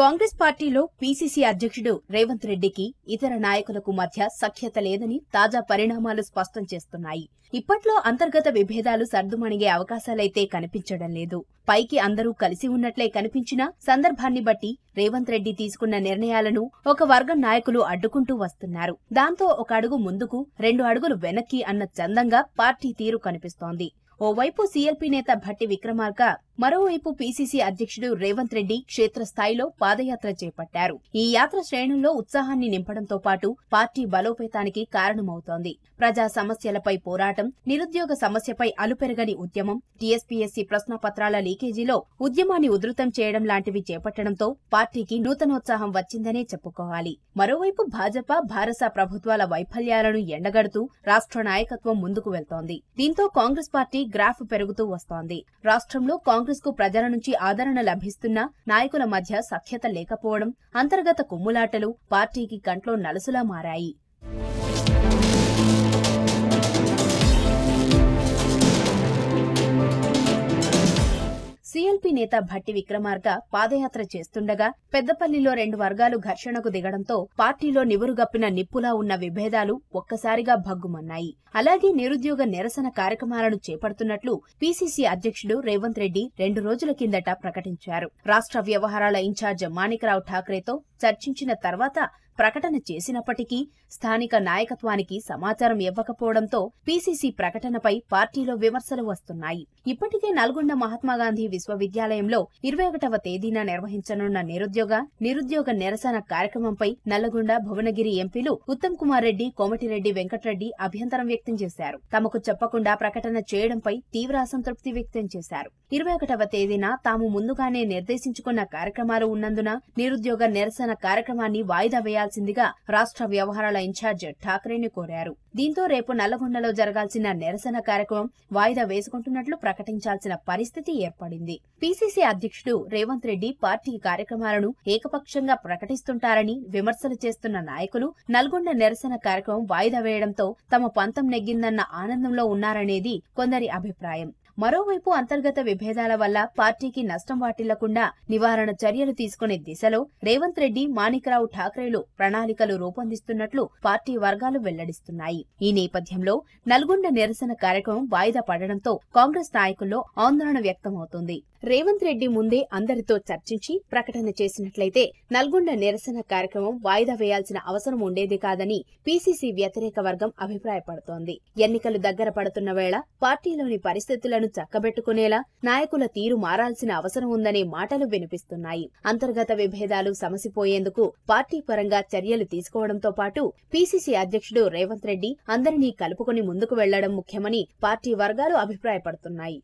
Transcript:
కాంగ్రెస్ పార్టీలో పీసీసీ అధ్యక్షుడు రేవంత్ రెడ్డికి ఇతర నాయకులకు మధ్య సఖ్యత లేదని తాజా పరిణామాలు స్పష్టం చేస్తున్నాయి ఇప్పట్లో అంతర్గత విభేదాలు సర్దుమణిగే అవకాశాలైతే కనిపించడం లేదు పైకి అందరూ కలిసి ఉన్నట్లే కనిపించినా సందర్భాన్ని బట్టి రేవంత్ రెడ్డి తీసుకున్న నిర్ణయాలను ఒక వర్గం నాయకులు అడ్డుకుంటూ వస్తున్నారు దాంతో ఒక అడుగు ముందుకు రెండు అడుగులు వెనక్కి అన్న చందంగా పార్టీ తీరు కనిపిస్తోంది ఓవైపు సీఎల్పీ నేత భట్టి విక్రమార్క మరోవైపు పీసీసీ అధ్యక్షుడు రేవంత్ రెడ్డి క్షేత్రస్థాయిలో పాదయాత్ర చేపట్టారు ఈ యాత్ర శ్రేణుల్లో ఉత్సాహాన్ని నింపడంతో పాటు పార్టీ బలోపేతానికి కారణమవుతోంది ప్రజా సమస్యలపై పోరాటం నిరుద్యోగ సమస్యపై అలుపెరగని ఉద్యమం టీఎస్పీఎస్సీ ప్రశ్నపత్రాల లీకేజీలో ఉద్యమాన్ని ఉధృతం చేయడం లాంటివి చేపట్టడంతో పార్టీకి నూతనోత్సాహం వచ్చిందనే చెప్పుకోవాలి మరోవైపు భాజపా భారత ప్రభుత్వాల వైఫల్యాలను ఎండగడుతూ రాష్ట్ర నాయకత్వం ముందుకు వెళ్తోంది దీంతో కాంగ్రెస్ పార్టీ గ్రాఫ్ పెరుగుతూ వస్తోంది రాష్ట్రంలో కాంగ్రెస్ కాంగ్రెస్ కు ప్రజల నుంచి ఆదరణ లభిస్తున్నా నాయకుల మధ్య సఖ్యత లేకపోవడం అంతర్గత కుమ్ములాటలు పార్టీకి కంట్లో నలుసులా మారాయి నేత భట్టి విక్రమార్క పాదయాత్ర చేస్తుండగా పెద్దపల్లిలో రెండు వర్గాలు ఘర్షణకు దిగడంతో పార్టీలో నివురుగప్పిన నిప్పులా ఉన్న విభేదాలు ఒక్కసారిగా భగ్గుమన్నాయి అలాగే నిరుద్యోగ నిరసన కార్యక్రమాలను చేపడుతున్నట్లు పీసీసీ అధ్యక్షుడు రేవంత్ రెడ్డి రెండు రోజుల కిందట ప్రకటించారు రాష్ట్ర వ్యవహారాల ఇన్ఛార్జ్ మాణికరావు ఠాక్రేతో చర్చించిన తర్వాత ప్రకటన చేసినప్పటికీ స్థానిక నాయకత్వానికి సమాచారం ఇవ్వకపోవడంతో పీసీసీ ప్రకటనపై పార్టీలో విమర్శలు వస్తున్నాయి ఇప్పటికే నల్గొండ మహాత్మాగాంధీ విశ్వవిద్యాలయంలో ఇరవై ఒకటవ తేదీన నిర్వహించనున్న నిరుద్యోగ నిరుద్యోగ నిరసన కార్యక్రమంపై నల్గొండ భువనగిరి ఎంపీలు ఉత్తమ్ కుమార్ రెడ్డి కోమటిరెడ్డి వెంకటరెడ్డి అభ్యంతరం వ్యక్తం చేశారు తమకు చెప్పకుండా ప్రకటన చేయడంపై తీవ్ర అసంతృప్తి వ్యక్తం చేశారు ఇరవై ఒకటవ తేదీన తాము ముందుగానే నిర్దేశించుకున్న కార్యక్రమాలు ఉన్నందున నిరుద్యోగ నిరసన కార్యక్రమాన్ని వాయిదా వేయాల్సిందిగా రాష్ట్ర వ్యవహారాల ఇన్ఛార్జ్ ఠాక్రేని కోరారు దీంతో రేపు నల్లగొండలో జరగాల్సిన నిరసన కార్యక్రమం వాయిదా వేసుకుంటున్నట్లు ప్రకటించాల్సిన పరిస్థితి ఏర్పడింది పీసీసీ అధ్యక్షుడు రేవంత్ రెడ్డి పార్టీ కార్యక్రమాలను ఏకపక్షంగా ప్రకటిస్తుంటారని విమర్శలు చేస్తున్న నాయకులు నల్గొండ నిరసన కార్యక్రమం వాయిదా వేయడంతో తమ పంతం నెగ్గిందన్న ఆనందంలో ఉన్నారనేది కొందరి అభిప్రాయం మరోవైపు అంతర్గత విభేదాల వల్ల పార్టీకి నష్టం వాటిల్లకుండా నివారణ చర్యలు తీసుకునే దిశలో రేవంత్ రెడ్డి మాణికరావు ఠాక్రేలు ప్రణాళికలు రూపొందిస్తున్నట్లు పార్టీ వర్గాలు వెల్లడిస్తున్నాయి ఈ నేపథ్యంలో నల్గొండ నిరసన కార్యక్రమం వాయిదా పడడంతో కాంగ్రెస్ నాయకుల్లో ఆందోళన వ్యక్తమవుతోంది రేవంత్ రెడ్డి ముందే అందరితో చర్చించి ప్రకటన చేసినట్లయితే నల్గొండ నిరసన కార్యక్రమం వాయిదా వేయాల్సిన అవసరం ఉండేది కాదని పీసీసీ వ్యతిరేక వర్గం అభిప్రాయపడుతోంది ఎన్నికలు దగ్గర పడుతున్న వేళ పార్టీలోని పరిస్థితులను ప్రజలను చక్కబెట్టుకునేలా నాయకుల తీరు మారాల్సిన అవసరం ఉందనే మాటలు వినిపిస్తున్నాయి అంతర్గత విభేదాలు సమసిపోయేందుకు పార్టీ పరంగా చర్యలు తీసుకోవడంతో పాటు పీసీసీ అధ్యక్షుడు రేవంత్ రెడ్డి అందరినీ కలుపుకుని ముందుకు వెళ్లడం ముఖ్యమని పార్టీ వర్గాలు అభిప్రాయపడుతున్నాయి